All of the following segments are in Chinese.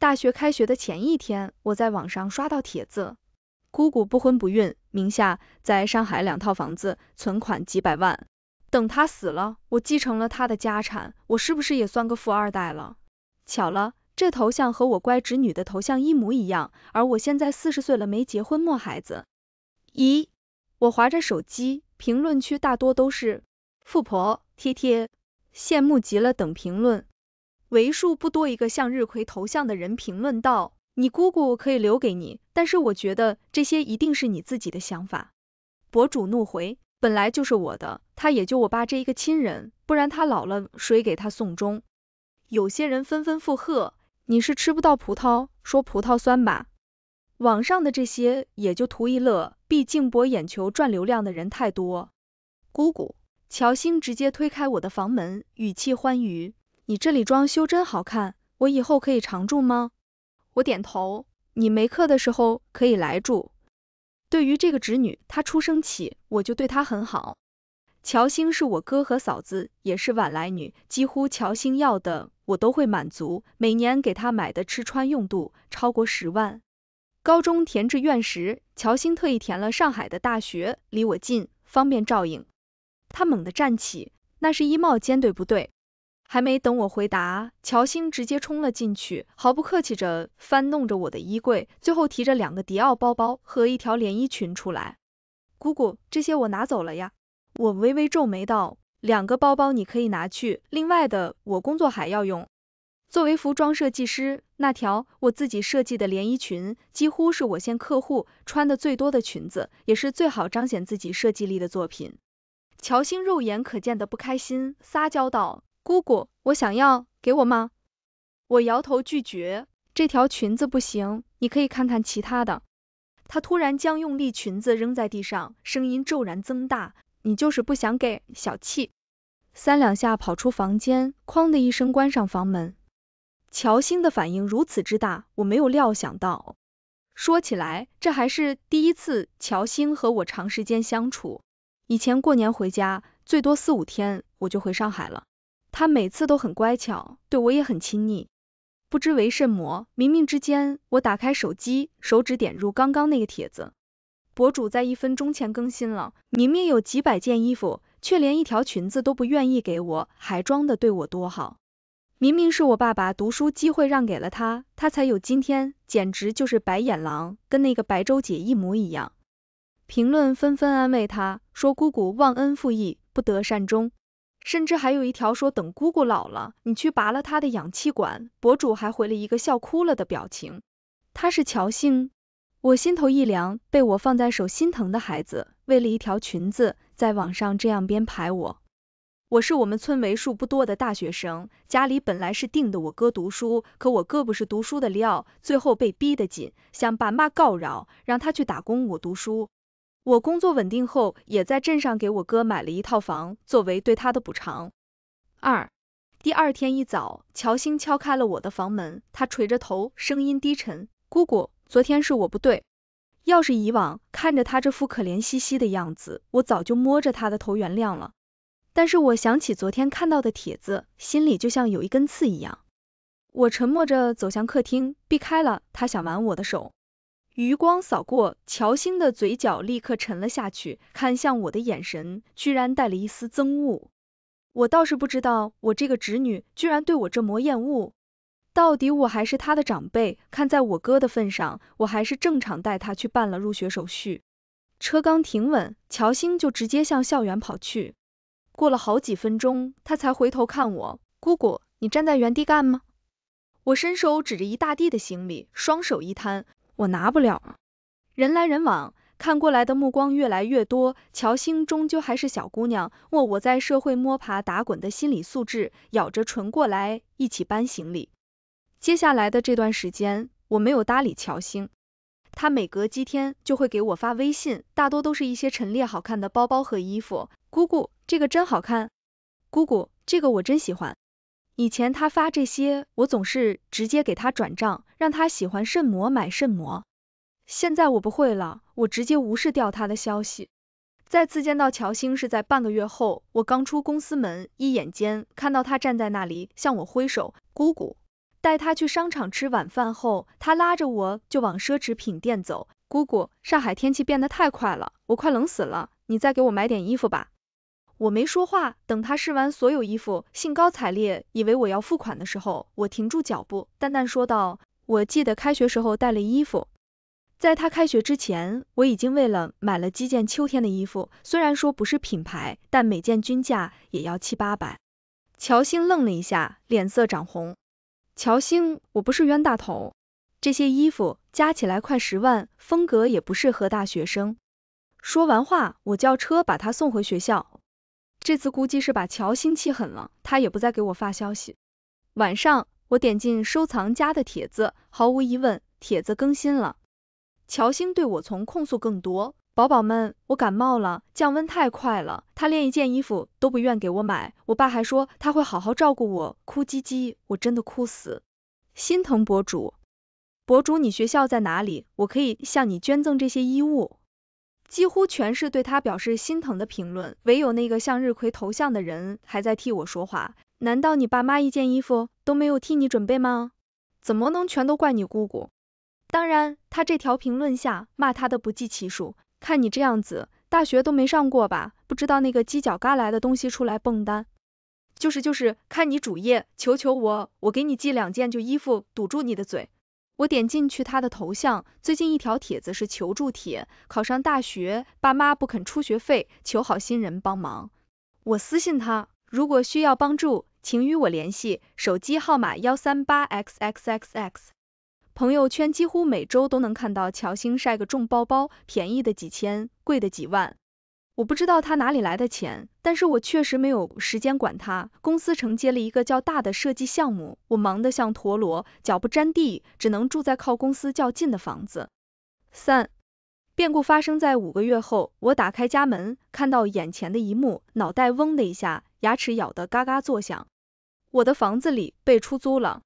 大学开学的前一天，我在网上刷到帖子，姑姑不婚不孕，名下在上海两套房子，存款几百万。等她死了，我继承了她的家产，我是不是也算个富二代了？巧了，这头像和我乖侄女的头像一模一样，而我现在四十岁了，没结婚，没孩子。咦？我划着手机，评论区大多都是富婆贴贴，羡慕极了，等评论。为数不多一个向日葵头像的人评论道：“你姑姑可以留给你，但是我觉得这些一定是你自己的想法。”博主怒回：“本来就是我的，他也就我爸这一个亲人，不然他老了谁给他送终？”有些人纷纷附和：“你是吃不到葡萄说葡萄酸吧？”网上的这些也就图一乐，毕竟博眼球赚流量的人太多。姑姑，乔星直接推开我的房门，语气欢愉。你这里装修真好看，我以后可以常住吗？我点头，你没课的时候可以来住。对于这个侄女，她出生起我就对她很好。乔星是我哥和嫂子，也是晚来女，几乎乔星要的我都会满足，每年给她买的吃穿用度超过十万。高中填志愿时，乔星特意填了上海的大学，离我近，方便照应。他猛地站起，那是衣帽间，对不对？还没等我回答，乔星直接冲了进去，毫不客气着翻弄着我的衣柜，最后提着两个迪奥包包和一条连衣裙出来。姑姑，这些我拿走了呀。我微微皱眉道，两个包包你可以拿去，另外的我工作还要用。作为服装设计师，那条我自己设计的连衣裙，几乎是我现客户穿的最多的裙子，也是最好彰显自己设计力的作品。乔星肉眼可见的不开心，撒娇道。姑姑，我想要，给我吗？我摇头拒绝，这条裙子不行，你可以看看其他的。他突然将用力裙子扔在地上，声音骤然增大，你就是不想给，小气！三两下跑出房间，哐的一声关上房门。乔星的反应如此之大，我没有料想到。说起来，这还是第一次乔星和我长时间相处，以前过年回家最多四五天，我就回上海了。他每次都很乖巧，对我也很亲昵，不知为甚么。明明之间，我打开手机，手指点入刚刚那个帖子，博主在一分钟前更新了。明明有几百件衣服，却连一条裙子都不愿意给我，还装的对我多好。明明是我爸爸读书机会让给了他，他才有今天，简直就是白眼狼，跟那个白粥姐一模一样。评论纷纷安慰他说，姑姑忘恩负义，不得善终。甚至还有一条说等姑姑老了，你去拔了她的氧气管。博主还回了一个笑哭了的表情。他是乔星，我心头一凉，被我放在手心疼的孩子，为了一条裙子，在网上这样编排我。我是我们村为数不多的大学生，家里本来是定的我哥读书，可我哥不是读书的料，最后被逼得紧，想爸妈告饶，让他去打工，我读书。我工作稳定后，也在镇上给我哥买了一套房，作为对他的补偿。二，第二天一早，乔星敲开了我的房门，他垂着头，声音低沉，姑姑，昨天是我不对。要是以往，看着他这副可怜兮兮的样子，我早就摸着他的头原谅了。但是我想起昨天看到的帖子，心里就像有一根刺一样。我沉默着走向客厅，避开了他想挽我的手。余光扫过，乔欣的嘴角立刻沉了下去，看向我的眼神居然带了一丝憎恶。我倒是不知道，我这个侄女居然对我这么厌恶。到底我还是她的长辈，看在我哥的份上，我还是正常带她去办了入学手续。车刚停稳，乔欣就直接向校园跑去。过了好几分钟，他才回头看我：“姑姑，你站在原地干吗？”我伸手指着一大地的行李，双手一摊。我拿不了。啊。人来人往，看过来的目光越来越多。乔星终究还是小姑娘，握我在社会摸爬打滚的心理素质，咬着唇过来一起搬行李。接下来的这段时间，我没有搭理乔星，她每隔几天就会给我发微信，大多都是一些陈列好看的包包和衣服。姑姑，这个真好看。姑姑，这个我真喜欢。以前他发这些，我总是直接给他转账，让他喜欢肾魔买肾魔。现在我不会了，我直接无视掉他的消息。再次见到乔星是在半个月后，我刚出公司门，一眼间看到他站在那里向我挥手。姑姑，带他去商场吃晚饭后，他拉着我就往奢侈品店走。姑姑，上海天气变得太快了，我快冷死了，你再给我买点衣服吧。我没说话，等他试完所有衣服，兴高采烈，以为我要付款的时候，我停住脚步，淡淡说道：“我记得开学时候带了衣服，在他开学之前，我已经为了买了几件秋天的衣服，虽然说不是品牌，但每件均价也要七八百。”乔星愣了一下，脸色涨红。乔星，我不是冤大头，这些衣服加起来快十万，风格也不适合大学生。说完话，我叫车把他送回学校。这次估计是把乔星气狠了，他也不再给我发消息。晚上我点进收藏夹的帖子，毫无疑问，帖子更新了。乔星对我从控诉更多，宝宝们，我感冒了，降温太快了，他连一件衣服都不愿给我买，我爸还说他会好好照顾我，哭唧唧，我真的哭死，心疼博主。博主你学校在哪里？我可以向你捐赠这些衣物。几乎全是对他表示心疼的评论，唯有那个向日葵头像的人还在替我说话。难道你爸妈一件衣服都没有替你准备吗？怎么能全都怪你姑姑？当然，他这条评论下骂他的不计其数。看你这样子，大学都没上过吧？不知道那个犄角旮旯的东西出来蹦跶。就是就是，看你主页，求求我，我给你寄两件旧衣服堵住你的嘴。我点进去他的头像，最近一条帖子是求助帖，考上大学，爸妈不肯出学费，求好心人帮忙。我私信他，如果需要帮助，请与我联系，手机号码幺三八 xxxx。朋友圈几乎每周都能看到乔星晒个众包包，便宜的几千，贵的几万。我不知道他哪里来的钱，但是我确实没有时间管他。公司承接了一个较大的设计项目，我忙得像陀螺，脚不沾地，只能住在靠公司较近的房子。三，变故发生在五个月后，我打开家门，看到眼前的一幕，脑袋嗡的一下，牙齿咬得嘎嘎作响。我的房子里被出租了。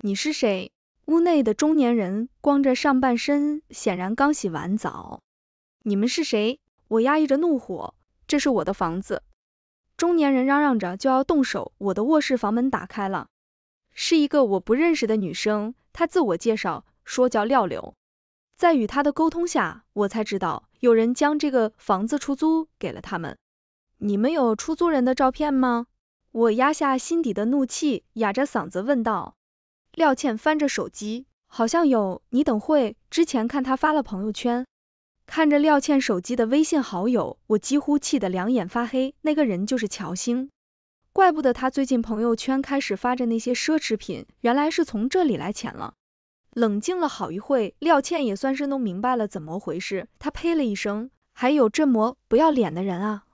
你是谁？屋内的中年人光着上半身，显然刚洗完澡。你们是谁？我压抑着怒火，这是我的房子。中年人嚷嚷着就要动手，我的卧室房门打开了，是一个我不认识的女生，她自我介绍说叫廖柳。在与她的沟通下，我才知道有人将这个房子出租给了他们。你们有出租人的照片吗？我压下心底的怒气，哑着嗓子问道。廖倩翻着手机，好像有，你等会之前看他发了朋友圈。看着廖倩手机的微信好友，我几乎气得两眼发黑。那个人就是乔星，怪不得他最近朋友圈开始发着那些奢侈品，原来是从这里来钱了。冷静了好一会，廖倩也算是弄明白了怎么回事。她呸了一声，还有这么不要脸的人啊！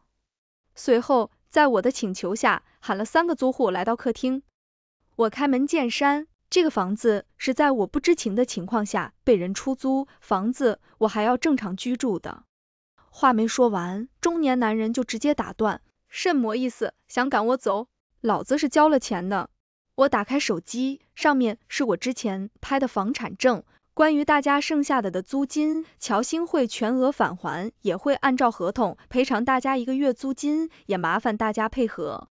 随后，在我的请求下，喊了三个租户来到客厅。我开门见山，这个房子是在我不知情的情况下被人出租，房子。我还要正常居住的，话没说完，中年男人就直接打断，什么意思？想赶我走？老子是交了钱的。我打开手机，上面是我之前拍的房产证，关于大家剩下的的租金，乔欣会全额返还，也会按照合同赔偿大家一个月租金，也麻烦大家配合。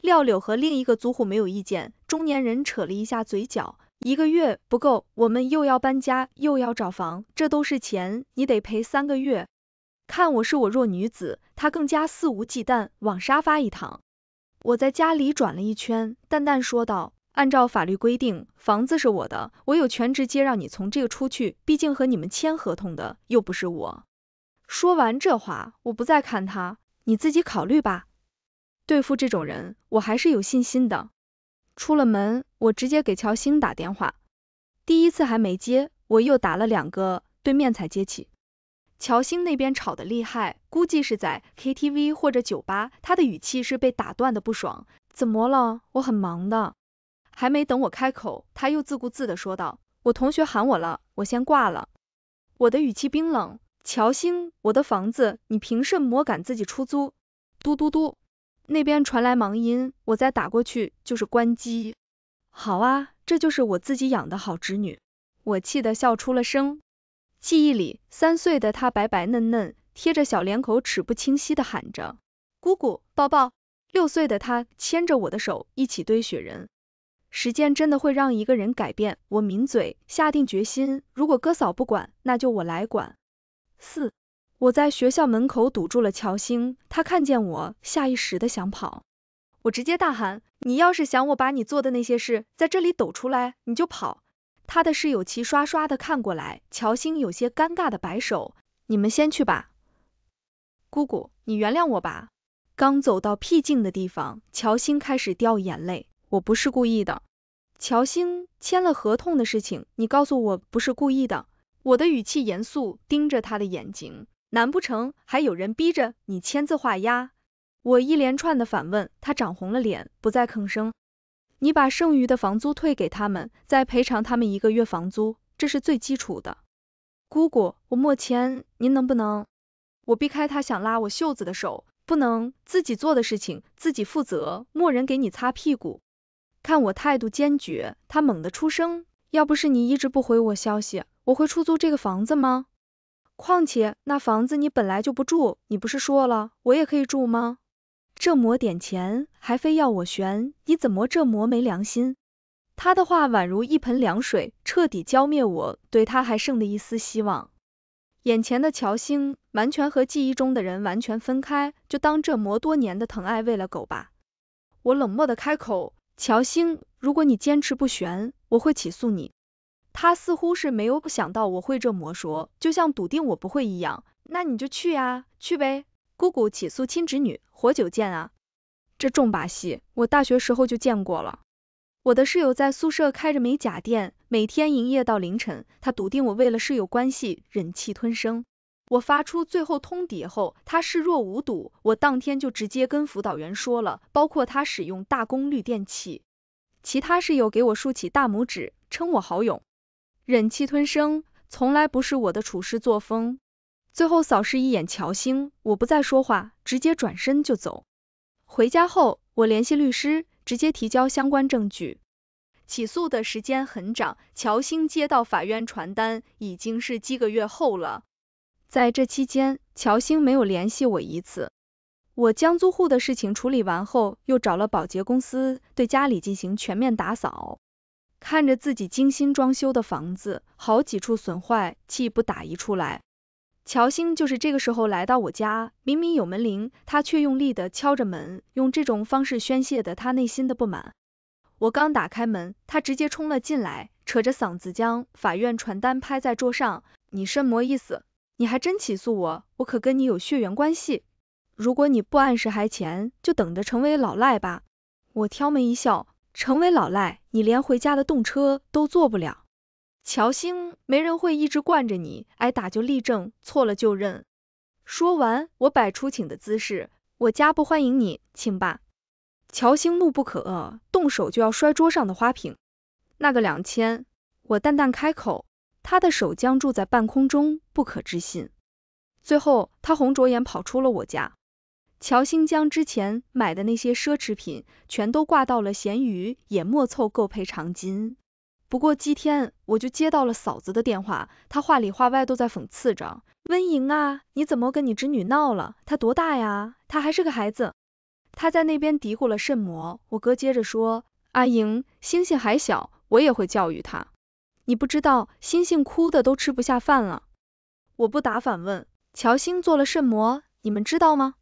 廖柳和另一个租户没有意见，中年人扯了一下嘴角。一个月不够，我们又要搬家，又要找房，这都是钱，你得赔三个月。看我是我弱女子，他更加肆无忌惮，往沙发一躺。我在家里转了一圈，淡淡说道，按照法律规定，房子是我的，我有权直接让你从这个出去，毕竟和你们签合同的又不是我。说完这话，我不再看他，你自己考虑吧。对付这种人，我还是有信心的。出了门，我直接给乔星打电话，第一次还没接，我又打了两个，对面才接起。乔星那边吵得厉害，估计是在 K T V 或者酒吧，他的语气是被打断的不爽。怎么了？我很忙的。还没等我开口，他又自顾自的说道，我同学喊我了，我先挂了。我的语气冰冷，乔星，我的房子，你凭什么敢自己出租？嘟嘟嘟。那边传来忙音，我再打过去就是关机。好啊，这就是我自己养的好侄女，我气得笑出了声。记忆里，三岁的她白白嫩嫩，贴着小脸口齿不清晰的喊着“姑姑抱抱”。六岁的她牵着我的手一起堆雪人。时间真的会让一个人改变。我抿嘴，下定决心，如果哥嫂不管，那就我来管。四。我在学校门口堵住了乔星，他看见我，下意识的想跑，我直接大喊，你要是想我把你做的那些事在这里抖出来，你就跑。他的室友齐刷刷的看过来，乔星有些尴尬的摆手，你们先去吧，姑姑，你原谅我吧。刚走到僻静的地方，乔星开始掉眼泪，我不是故意的。乔星签了合同的事情，你告诉我不是故意的，我的语气严肃，盯着他的眼睛。难不成还有人逼着你签字画押？我一连串的反问，他涨红了脸，不再吭声。你把剩余的房租退给他们，再赔偿他们一个月房租，这是最基础的。姑姑，我没钱，您能不能？我避开他想拉我袖子的手，不能自己做的事情自己负责，没人给你擦屁股。看我态度坚决，他猛地出声，要不是你一直不回我消息，我会出租这个房子吗？况且那房子你本来就不住，你不是说了我也可以住吗？这魔点钱还非要我悬，你怎么这魔没良心？他的话宛如一盆凉水，彻底浇灭我对他还剩的一丝希望。眼前的乔星完全和记忆中的人完全分开，就当这魔多年的疼爱喂了狗吧。我冷漠的开口，乔星，如果你坚持不悬，我会起诉你。他似乎是没有想到我会这么说，就像笃定我不会一样。那你就去呀，去呗。姑姑起诉亲侄女，活久见啊！这重把戏我大学时候就见过了。我的室友在宿舍开着美甲店，每天营业到凌晨。他笃定我为了室友关系忍气吞声。我发出最后通牒后，他视若无睹。我当天就直接跟辅导员说了，包括他使用大功率电器。其他室友给我竖起大拇指，称我好勇。忍气吞声从来不是我的处事作风。最后扫视一眼乔星，我不再说话，直接转身就走。回家后，我联系律师，直接提交相关证据。起诉的时间很长，乔星接到法院传单已经是几个月后了。在这期间，乔星没有联系我一次。我将租户的事情处理完后，又找了保洁公司对家里进行全面打扫。看着自己精心装修的房子，好几处损坏，气不打一处来。乔星就是这个时候来到我家，明明有门铃，他却用力的敲着门，用这种方式宣泄的他内心的不满。我刚打开门，他直接冲了进来，扯着嗓子将法院传单拍在桌上，你什么意思？你还真起诉我？我可跟你有血缘关系。如果你不按时还钱，就等着成为老赖吧。我挑眉一笑。成为老赖，你连回家的动车都坐不了。乔星，没人会一直惯着你，挨打就立正，错了就认。说完，我摆出请的姿势，我家不欢迎你，请吧。乔星怒不可遏，动手就要摔桌上的花瓶。那个两千，我淡淡开口，他的手僵住在半空中，不可置信。最后，他红着眼跑出了我家。乔星将之前买的那些奢侈品全都挂到了闲鱼，也没凑够赔偿金。不过几天我就接到了嫂子的电话，她话里话外都在讽刺着温莹啊，你怎么跟你侄女闹了？她多大呀？她还是个孩子。她在那边嘀咕了甚么？我哥接着说，阿莹，星星还小，我也会教育她。你不知道，星星哭的都吃不下饭了。我不打反问，乔星做了甚么？你们知道吗？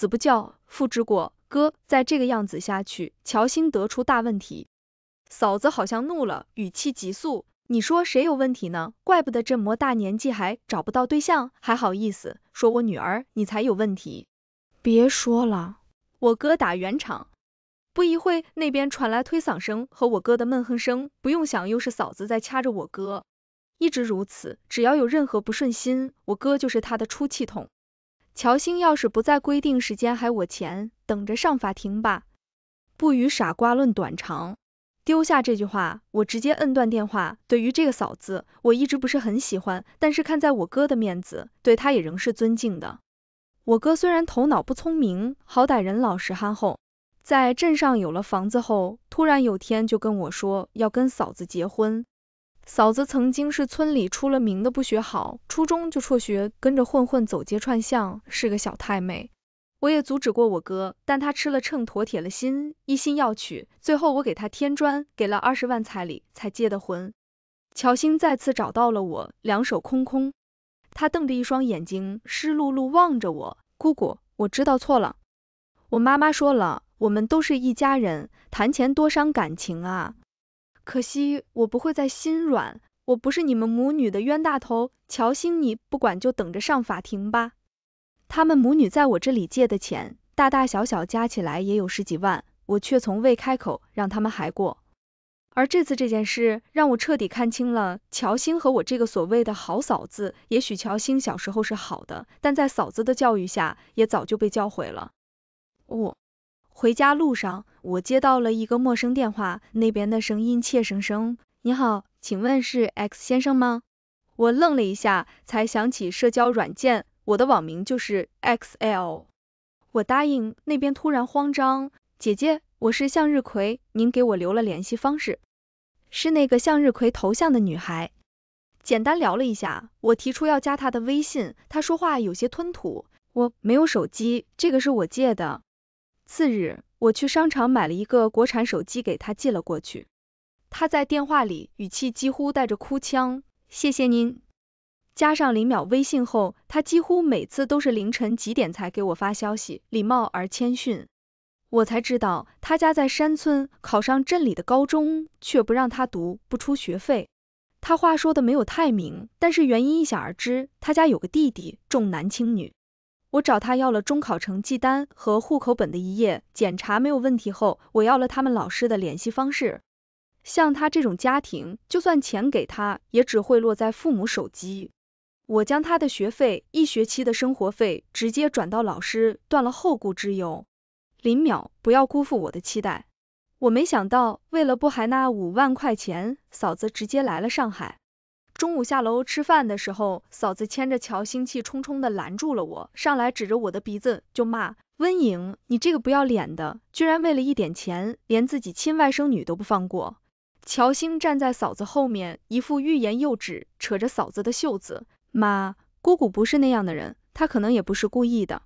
子不教，父之过。哥，再这个样子下去，乔心得出大问题。嫂子好像怒了，语气急促，你说谁有问题呢？怪不得这么大年纪还找不到对象，还好意思说我女儿，你才有问题。别说了，我哥打圆场。不一会，那边传来推搡声和我哥的闷哼声，不用想，又是嫂子在掐着我哥。一直如此，只要有任何不顺心，我哥就是他的出气筒。乔星要是不在规定时间还我钱，等着上法庭吧。不与傻瓜论短长。丢下这句话，我直接摁断电话。对于这个嫂子，我一直不是很喜欢，但是看在我哥的面子，对她也仍是尊敬的。我哥虽然头脑不聪明，好歹人老实憨厚，在镇上有了房子后，突然有天就跟我说要跟嫂子结婚。嫂子曾经是村里出了名的不学好，初中就辍学，跟着混混走街串巷，是个小太妹。我也阻止过我哥，但他吃了秤砣铁了心，一心要娶。最后我给他添砖，给了二十万彩礼才结的婚。乔星再次找到了我，两手空空。他瞪着一双眼睛，湿漉漉望着我。姑姑，我知道错了。我妈妈说了，我们都是一家人，谈钱多伤感情啊。可惜我不会再心软，我不是你们母女的冤大头。乔星你不管就等着上法庭吧。他们母女在我这里借的钱，大大小小加起来也有十几万，我却从未开口让他们还过。而这次这件事，让我彻底看清了乔星和我这个所谓的好嫂子。也许乔星小时候是好的，但在嫂子的教育下，也早就被教毁了。我回家路上。我接到了一个陌生电话，那边的声音怯生生。你好，请问是 X 先生吗？我愣了一下，才想起社交软件，我的网名就是 X L。我答应，那边突然慌张。姐姐，我是向日葵，您给我留了联系方式。是那个向日葵头像的女孩。简单聊了一下，我提出要加她的微信，她说话有些吞吐。我没有手机，这个是我借的。次日。我去商场买了一个国产手机给他寄了过去，他在电话里语气几乎带着哭腔，谢谢您。加上林淼微信后，他几乎每次都是凌晨几点才给我发消息，礼貌而谦逊。我才知道他家在山村，考上镇里的高中却不让他读，不出学费。他话说的没有太明，但是原因一想而知，他家有个弟弟，重男轻女。我找他要了中考成绩单和户口本的一页，检查没有问题后，我要了他们老师的联系方式。像他这种家庭，就算钱给他，也只会落在父母手机。我将他的学费、一学期的生活费直接转到老师，断了后顾之忧。林淼，不要辜负我的期待。我没想到，为了不还那五万块钱，嫂子直接来了上海。中午下楼吃饭的时候，嫂子牵着乔星，气冲冲的拦住了我，上来指着我的鼻子就骂：“温莹，你这个不要脸的，居然为了一点钱，连自己亲外甥女都不放过。”乔星站在嫂子后面，一副欲言又止，扯着嫂子的袖子：“妈，姑姑不是那样的人，她可能也不是故意的。”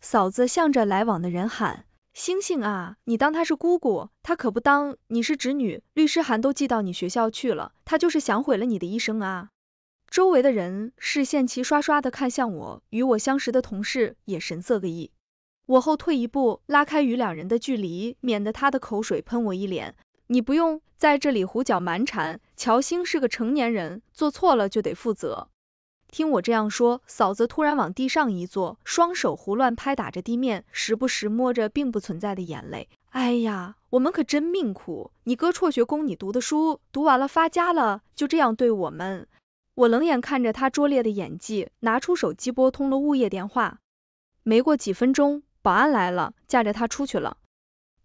嫂子向着来往的人喊。星星啊，你当她是姑姑，她可不当你是侄女。律师函都寄到你学校去了，她就是想毁了你的一生啊！周围的人视线齐刷刷的看向我，与我相识的同事也神色各异。我后退一步，拉开与两人的距离，免得他的口水喷我一脸。你不用在这里胡搅蛮缠，乔星是个成年人，做错了就得负责。听我这样说，嫂子突然往地上一坐，双手胡乱拍打着地面，时不时摸着并不存在的眼泪。哎呀，我们可真命苦，你哥辍学供你读的书，读完了发家了，就这样对我们。我冷眼看着他拙劣的演技，拿出手机拨通了物业电话。没过几分钟，保安来了，架着他出去了。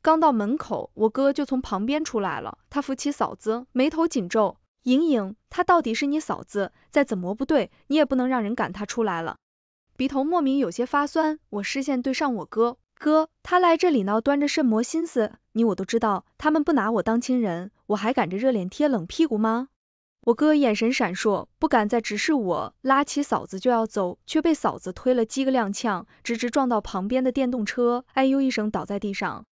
刚到门口，我哥就从旁边出来了，他扶起嫂子，眉头紧皱。莹莹，她到底是你嫂子，再怎么不对，你也不能让人赶她出来了。鼻头莫名有些发酸，我视线对上我哥，哥，他来这里闹，端着甚魔心思，你我都知道，他们不拿我当亲人，我还赶着热脸贴冷屁股吗？我哥眼神闪烁，不敢再直视我，拉起嫂子就要走，却被嫂子推了几个踉跄，直直撞到旁边的电动车，哎呦一声倒在地上。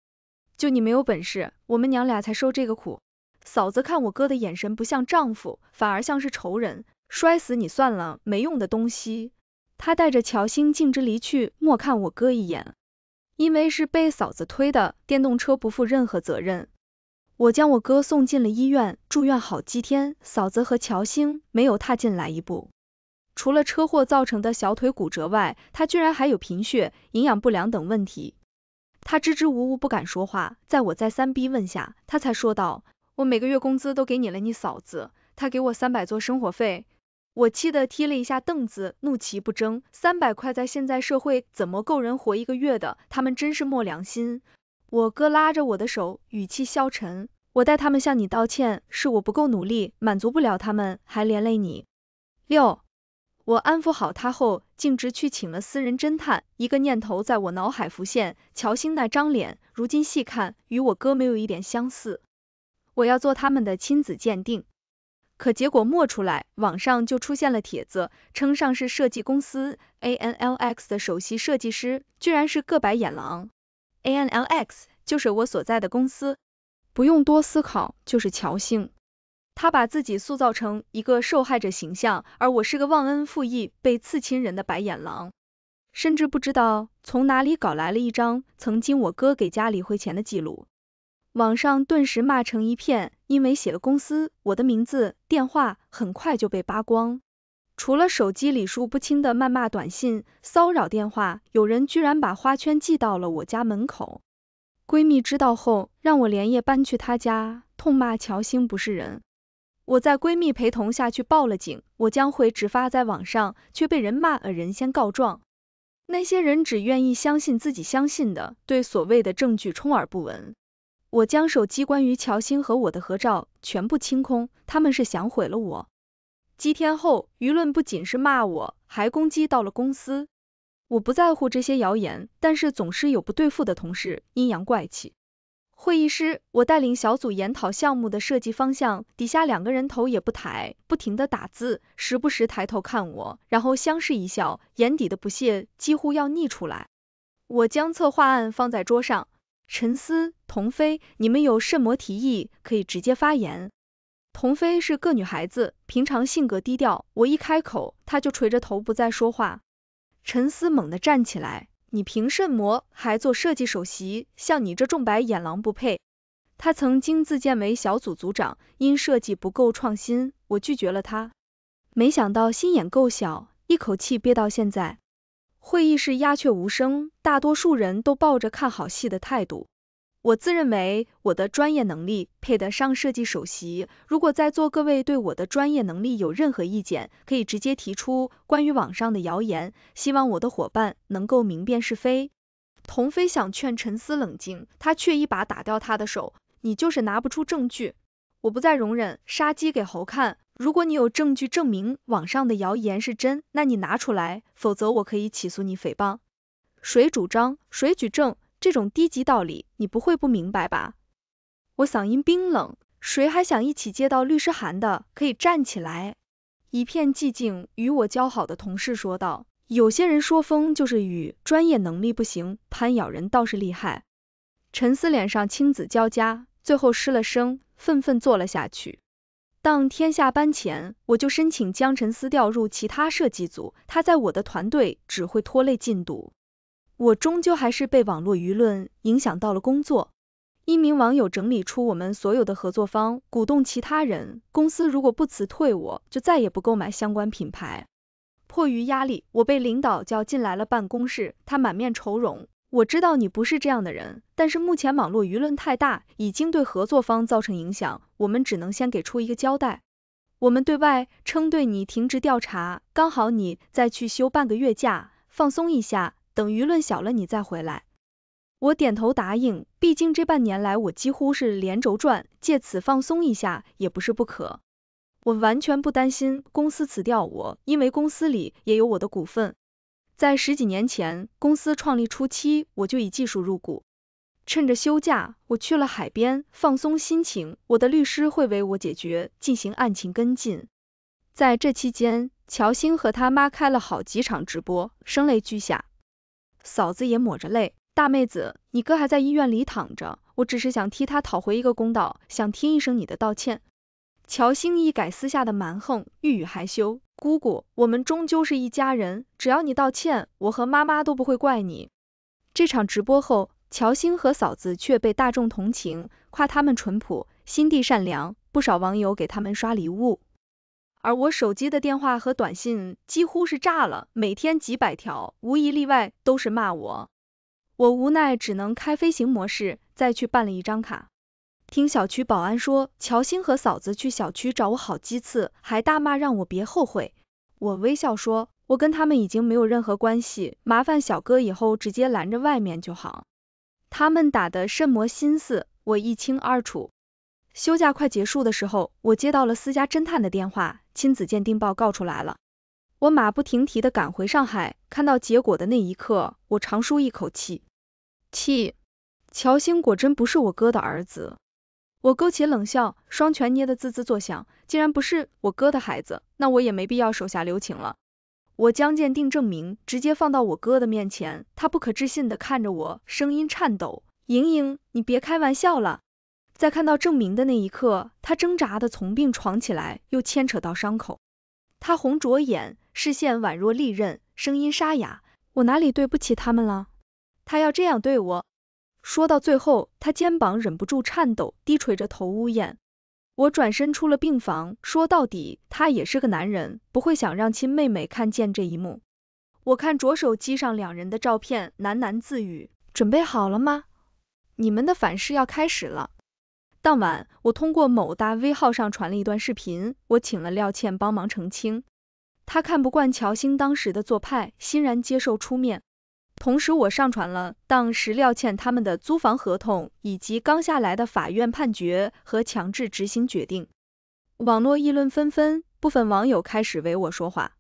就你没有本事，我们娘俩才受这个苦。嫂子看我哥的眼神不像丈夫，反而像是仇人。摔死你算了，没用的东西。他带着乔星径直离去，莫看我哥一眼。因为是被嫂子推的，电动车不负任何责任。我将我哥送进了医院，住院好几天。嫂子和乔星没有踏进来一步。除了车祸造成的小腿骨折外，他居然还有贫血、营养不良等问题。他支支吾吾不敢说话，在我再三逼问下，他才说道。我每个月工资都给你了，你嫂子她给我三百做生活费，我气得踢了一下凳子，怒其不争。三百块在现在社会怎么够人活一个月的？他们真是没良心。我哥拉着我的手，语气消沉，我代他们向你道歉，是我不够努力，满足不了他们，还连累你。六，我安抚好他后，径直去请了私人侦探。一个念头在我脑海浮现，乔欣那张脸，如今细看与我哥没有一点相似。我要做他们的亲子鉴定，可结果没出来，网上就出现了帖子，称上是设计公司 ANLX 的首席设计师，居然是个白眼狼。ANLX 就是我所在的公司，不用多思考，就是乔姓。他把自己塑造成一个受害者形象，而我是个忘恩负义、被刺亲人的白眼狼，甚至不知道从哪里搞来了一张曾经我哥给家里汇钱的记录。网上顿时骂成一片，因为写了公司我的名字、电话，很快就被扒光。除了手机里数不清的谩骂短信、骚扰电话，有人居然把花圈寄到了我家门口。闺蜜知道后，让我连夜搬去她家，痛骂乔星不是人。我在闺蜜陪同下去报了警，我将会直发在网上，却被人骂，人先告状。那些人只愿意相信自己相信的，对所谓的证据充耳不闻。我将手机关于乔欣和我的合照全部清空，他们是想毁了我。几天后，舆论不仅是骂我，还攻击到了公司。我不在乎这些谣言，但是总是有不对付的同事，阴阳怪气。会议室，我带领小组研讨项目的设计方向，底下两个人头也不抬，不停的打字，时不时抬头看我，然后相视一笑，眼底的不屑几乎要溢出来。我将策划案放在桌上。陈思、童飞，你们有甚么提议，可以直接发言。童飞是个女孩子，平常性格低调，我一开口，她就垂着头不再说话。陈思猛地站起来，你凭甚么还做设计首席？像你这种白眼狼不配。他曾经自荐为小组组长，因设计不够创新，我拒绝了他。没想到心眼够小，一口气憋到现在。会议室鸦雀无声，大多数人都抱着看好戏的态度。我自认为我的专业能力配得上设计首席。如果在座各位对我的专业能力有任何意见，可以直接提出。关于网上的谣言，希望我的伙伴能够明辨是非。童飞想劝陈思冷静，他却一把打掉他的手。你就是拿不出证据，我不再容忍。杀鸡给猴看。如果你有证据证明网上的谣言是真，那你拿出来，否则我可以起诉你诽谤。谁主张，谁举证，这种低级道理你不会不明白吧？我嗓音冰冷，谁还想一起接到律师函的，可以站起来。一片寂静，与我交好的同事说道：“有些人说风就是雨，专业能力不行，攀咬人倒是厉害。”陈思脸上青紫交加，最后失了声，愤愤坐了下去。当天下班前，我就申请将陈思调入其他设计组，他在我的团队只会拖累进度。我终究还是被网络舆论影响到了工作。一名网友整理出我们所有的合作方，鼓动其他人，公司如果不辞退我，就再也不购买相关品牌。迫于压力，我被领导叫进来了办公室，他满面愁容。我知道你不是这样的人，但是目前网络舆论太大，已经对合作方造成影响，我们只能先给出一个交代。我们对外称对你停职调查，刚好你再去休半个月假，放松一下，等舆论小了你再回来。我点头答应，毕竟这半年来我几乎是连轴转，借此放松一下也不是不可。我完全不担心公司辞掉我，因为公司里也有我的股份。在十几年前，公司创立初期，我就以技术入股。趁着休假，我去了海边放松心情。我的律师会为我解决，进行案情跟进。在这期间，乔星和他妈开了好几场直播，声泪俱下。嫂子也抹着泪。大妹子，你哥还在医院里躺着，我只是想替他讨回一个公道，想听一声你的道歉。乔星一改私下的蛮横，欲语还休。姑姑，我们终究是一家人，只要你道歉，我和妈妈都不会怪你。这场直播后，乔欣和嫂子却被大众同情，夸他们淳朴、心地善良，不少网友给他们刷礼物。而我手机的电话和短信几乎是炸了，每天几百条，无一例外都是骂我。我无奈只能开飞行模式，再去办了一张卡。听小区保安说，乔星和嫂子去小区找我好几次，还大骂让我别后悔。我微笑说，我跟他们已经没有任何关系，麻烦小哥以后直接拦着外面就好。他们打的甚么心思，我一清二楚。休假快结束的时候，我接到了私家侦探的电话，亲子鉴定报告出来了。我马不停蹄地赶回上海，看到结果的那一刻，我长舒一口气。气，乔星果真不是我哥的儿子。我勾起冷笑，双拳捏得滋滋作响。既然不是我哥的孩子，那我也没必要手下留情了。我将鉴定证明直接放到我哥的面前，他不可置信的看着我，声音颤抖：“莹莹，你别开玩笑了。”在看到证明的那一刻，他挣扎的从病床起来，又牵扯到伤口。他红着眼，视线宛若利刃，声音沙哑：“我哪里对不起他们了？他要这样对我？”说到最后，他肩膀忍不住颤抖，低垂着头，呜咽。我转身出了病房。说到底，他也是个男人，不会想让亲妹妹看见这一幕。我看着手机上两人的照片，喃喃自语：“准备好了吗？你们的反噬要开始了。”当晚，我通过某大 V 号上传了一段视频，我请了廖倩帮忙澄清。她看不惯乔欣当时的做派，欣然接受出面。同时，我上传了当时廖倩他们的租房合同，以及刚下来的法院判决和强制执行决定。网络议论纷纷，部分网友开始为我说话。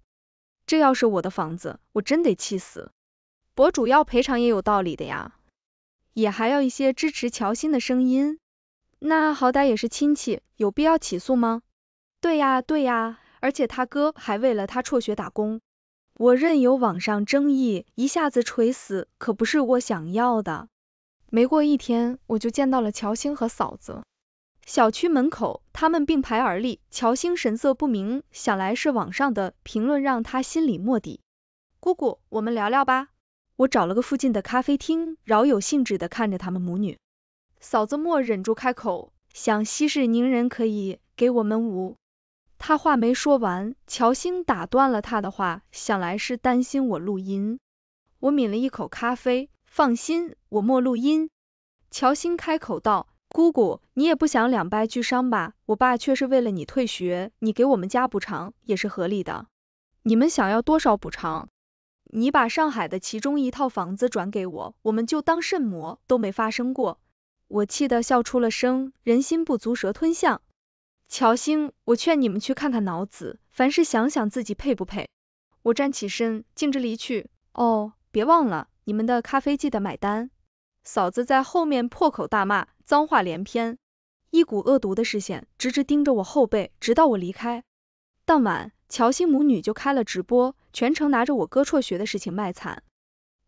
这要是我的房子，我真得气死。博主要赔偿也有道理的呀，也还要一些支持乔欣的声音。那好歹也是亲戚，有必要起诉吗？对呀对呀，而且他哥还为了他辍学打工。我任由网上争议，一下子垂死可不是我想要的。没过一天，我就见到了乔星和嫂子。小区门口，他们并排而立，乔星神色不明，想来是网上的评论让他心里没底。姑姑，我们聊聊吧。我找了个附近的咖啡厅，饶有兴致的看着他们母女。嫂子莫忍住开口，想息事宁人，可以给我们五。他话没说完，乔星打断了他的话，想来是担心我录音。我抿了一口咖啡，放心，我没录音。乔星开口道：“姑姑，你也不想两败俱伤吧？我爸却是为了你退学，你给我们家补偿也是合理的。你们想要多少补偿？你把上海的其中一套房子转给我，我们就当什么都没发生过。”我气得笑出了声，人心不足蛇吞象。乔星，我劝你们去看看脑子，凡事想想自己配不配。我站起身，径直离去。哦，别忘了，你们的咖啡记得买单。嫂子在后面破口大骂，脏话连篇，一股恶毒的视线直直盯着我后背，直到我离开。当晚，乔星母女就开了直播，全程拿着我哥辍学的事情卖惨。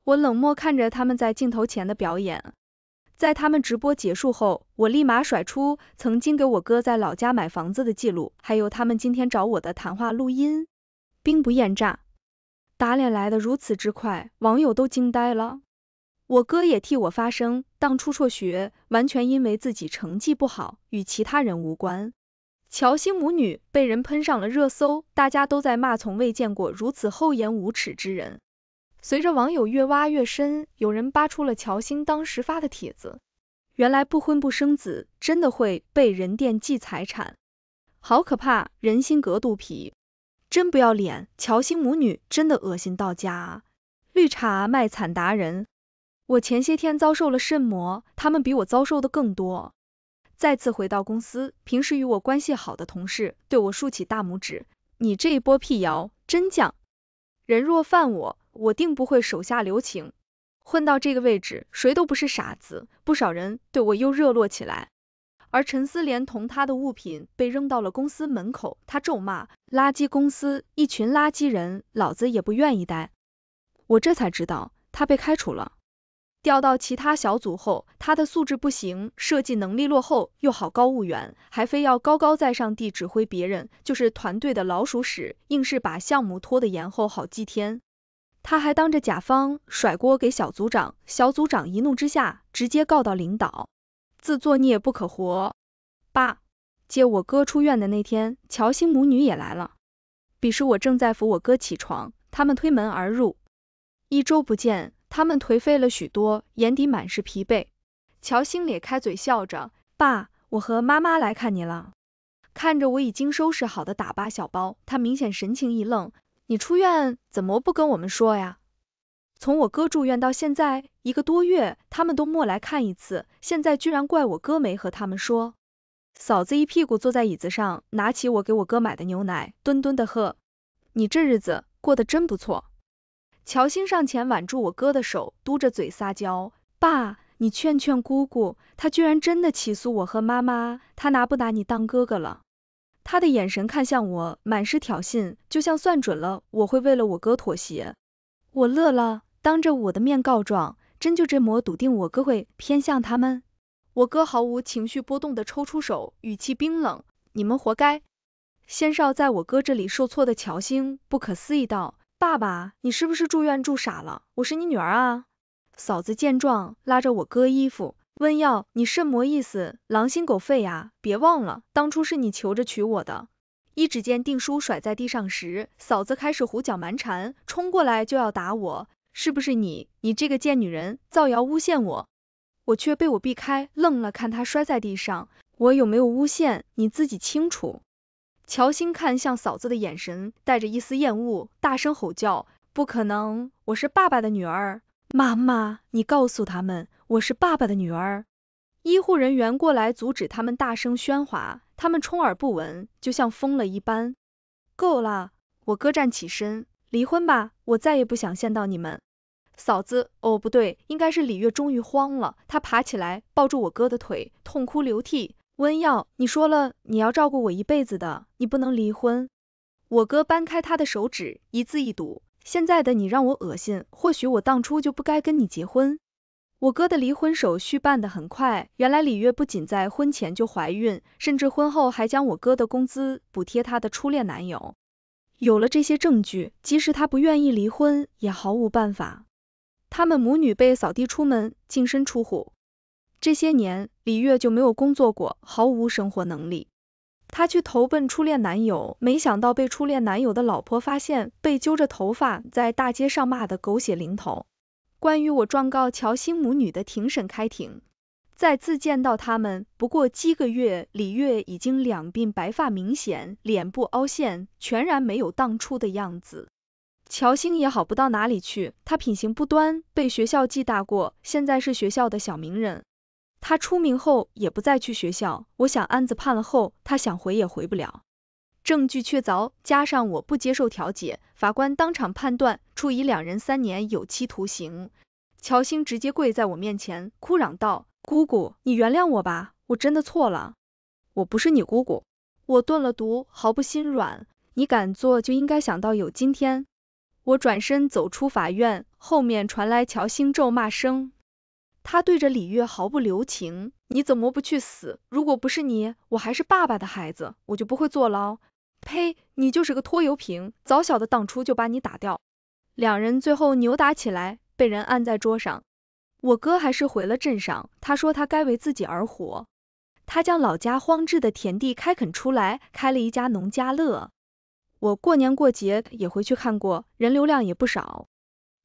我冷漠看着他们在镜头前的表演。在他们直播结束后，我立马甩出曾经给我哥在老家买房子的记录，还有他们今天找我的谈话录音。兵不厌诈，打脸来的如此之快，网友都惊呆了。我哥也替我发声，当初辍学完全因为自己成绩不好，与其他人无关。乔欣母女被人喷上了热搜，大家都在骂，从未见过如此厚颜无耻之人。随着网友越挖越深，有人扒出了乔欣当时发的帖子，原来不婚不生子真的会被人惦记财产，好可怕，人心隔肚皮，真不要脸，乔欣母女真的恶心到家啊，绿茶卖惨达人。我前些天遭受了肾魔，他们比我遭受的更多。再次回到公司，平时与我关系好的同事对我竖起大拇指，你这一波辟谣真犟。人若犯我。我定不会手下留情。混到这个位置，谁都不是傻子，不少人对我又热络起来。而陈思连同他的物品被扔到了公司门口，他咒骂：垃圾公司，一群垃圾人，老子也不愿意待。我这才知道，他被开除了。调到其他小组后，他的素质不行，设计能力落后，又好高骛远，还非要高高在上地指挥别人，就是团队的老鼠屎，硬是把项目拖得延后好几天。他还当着甲方甩锅给小组长，小组长一怒之下直接告到领导，自作孽不可活。爸，接我哥出院的那天，乔星母女也来了。彼时我正在扶我哥起床，他们推门而入。一周不见，他们颓废了许多，眼底满是疲惫。乔星咧开嘴笑着，爸，我和妈妈来看你了。看着我已经收拾好的打包小包，他明显神情一愣。你出院怎么不跟我们说呀？从我哥住院到现在一个多月，他们都没来看一次，现在居然怪我哥没和他们说。嫂子一屁股坐在椅子上，拿起我给我哥买的牛奶，吨吨的喝。你这日子过得真不错。乔欣上前挽住我哥的手，嘟着嘴撒娇，爸，你劝劝姑姑，她居然真的起诉我和妈妈，她拿不拿你当哥哥了？他的眼神看向我，满是挑衅，就像算准了我会为了我哥妥协。我乐了，当着我的面告状，真就这么笃定我哥会偏向他们。我哥毫无情绪波动地抽出手，语气冰冷，你们活该。先少在我哥这里受挫的乔星不可思议道，爸爸，你是不是住院住傻了？我是你女儿啊。嫂子见状，拉着我哥衣服。温耀，你什么意思？狼心狗肺啊！别忘了，当初是你求着娶我的。一指剑定书甩在地上时，嫂子开始胡搅蛮缠，冲过来就要打我，是不是你？你这个贱女人，造谣诬陷我！我却被我避开，愣了，看她摔在地上，我有没有诬陷你自己清楚。乔欣看向嫂子的眼神带着一丝厌恶，大声吼叫：不可能，我是爸爸的女儿。妈妈，你告诉他们我是爸爸的女儿。医护人员过来阻止他们大声喧哗，他们充耳不闻，就像疯了一般。够了，我哥站起身，离婚吧，我再也不想见到你们。嫂子，哦不对，应该是李月，终于慌了，她爬起来抱住我哥的腿，痛哭流涕。温耀，你说了你要照顾我一辈子的，你不能离婚。我哥掰开他的手指，一字一读。现在的你让我恶心，或许我当初就不该跟你结婚。我哥的离婚手续办得很快，原来李月不仅在婚前就怀孕，甚至婚后还将我哥的工资补贴她的初恋男友。有了这些证据，即使她不愿意离婚，也毫无办法。他们母女被扫地出门，净身出户。这些年，李月就没有工作过，毫无生活能力。她去投奔初恋男友，没想到被初恋男友的老婆发现，被揪着头发在大街上骂的狗血淋头。关于我状告乔欣母女的庭审开庭，在自见到他们不过七个月，李月已经两鬓白发明显，脸部凹陷，全然没有当初的样子。乔欣也好不到哪里去，她品行不端，被学校记大过，现在是学校的小名人。他出名后也不再去学校，我想案子判了后，他想回也回不了。证据确凿，加上我不接受调解，法官当场判断，处以两人三年有期徒刑。乔星直接跪在我面前，哭嚷道：“姑姑，你原谅我吧，我真的错了。”我不是你姑姑，我断了毒，毫不心软。你敢做就应该想到有今天。我转身走出法院，后面传来乔星咒骂声。他对着李月毫不留情，你怎么不去死？如果不是你，我还是爸爸的孩子，我就不会坐牢。呸，你就是个拖油瓶，早晓得当初就把你打掉。两人最后扭打起来，被人按在桌上。我哥还是回了镇上，他说他该为自己而活。他将老家荒置的田地开垦出来，开了一家农家乐。我过年过节也回去看过，人流量也不少。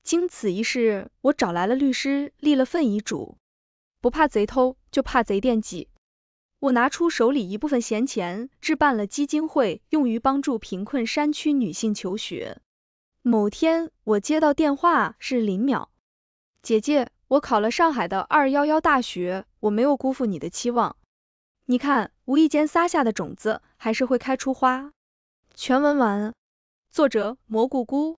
经此一事，我找来了律师，立了份遗嘱。不怕贼偷，就怕贼惦记。我拿出手里一部分闲钱，置办了基金会，用于帮助贫困山区女性求学。某天，我接到电话，是林淼。姐姐，我考了上海的二幺幺大学，我没有辜负你的期望。你看，无意间撒下的种子，还是会开出花。全文完。作者：蘑菇菇。